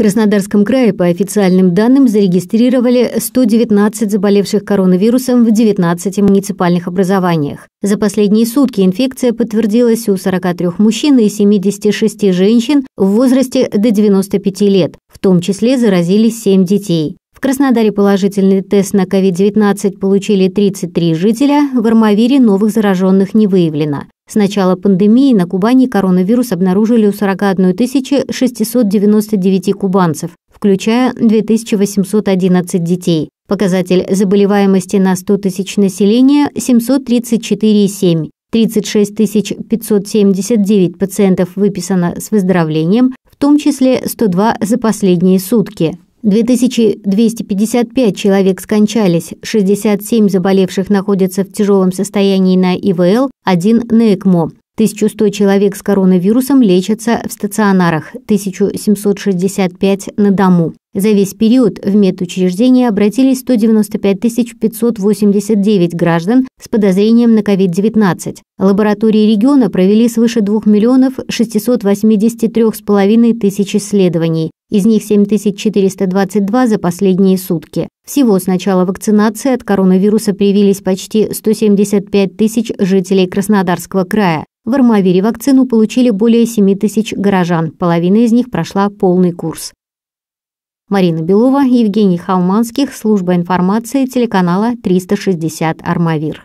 Краснодарском крае, по официальным данным, зарегистрировали 119 заболевших коронавирусом в 19 муниципальных образованиях. За последние сутки инфекция подтвердилась у 43 мужчин и 76 женщин в возрасте до 95 лет, в том числе заразились 7 детей. В Краснодаре положительный тест на COVID-19 получили 33 жителя, в Армавире новых зараженных не выявлено. С начала пандемии на Кубани коронавирус обнаружили у 41 699 кубанцев, включая 2811 детей. Показатель заболеваемости на 100 тысяч населения – 734,7. 36 579 пациентов выписано с выздоровлением, в том числе 102 за последние сутки. 2255 человек скончались, 67 заболевших находятся в тяжелом состоянии на ИВЛ, 1 на ЭКМО. 1100 человек с коронавирусом лечатся в стационарах, 1765 на дому. За весь период в медучреждение обратились 195 589 граждан с подозрением на COVID-19. Лаборатории региона провели свыше 2 миллионов 683,5 тысяч исследований, из них 7422 за последние сутки. Всего с начала вакцинации от коронавируса привились почти 175 тысяч жителей Краснодарского края. В Армавире вакцину получили более 7 тысяч горожан, половина из них прошла полный курс. Марина Белова, Евгений Халманских, служба информации телеканала 360 «Армавир».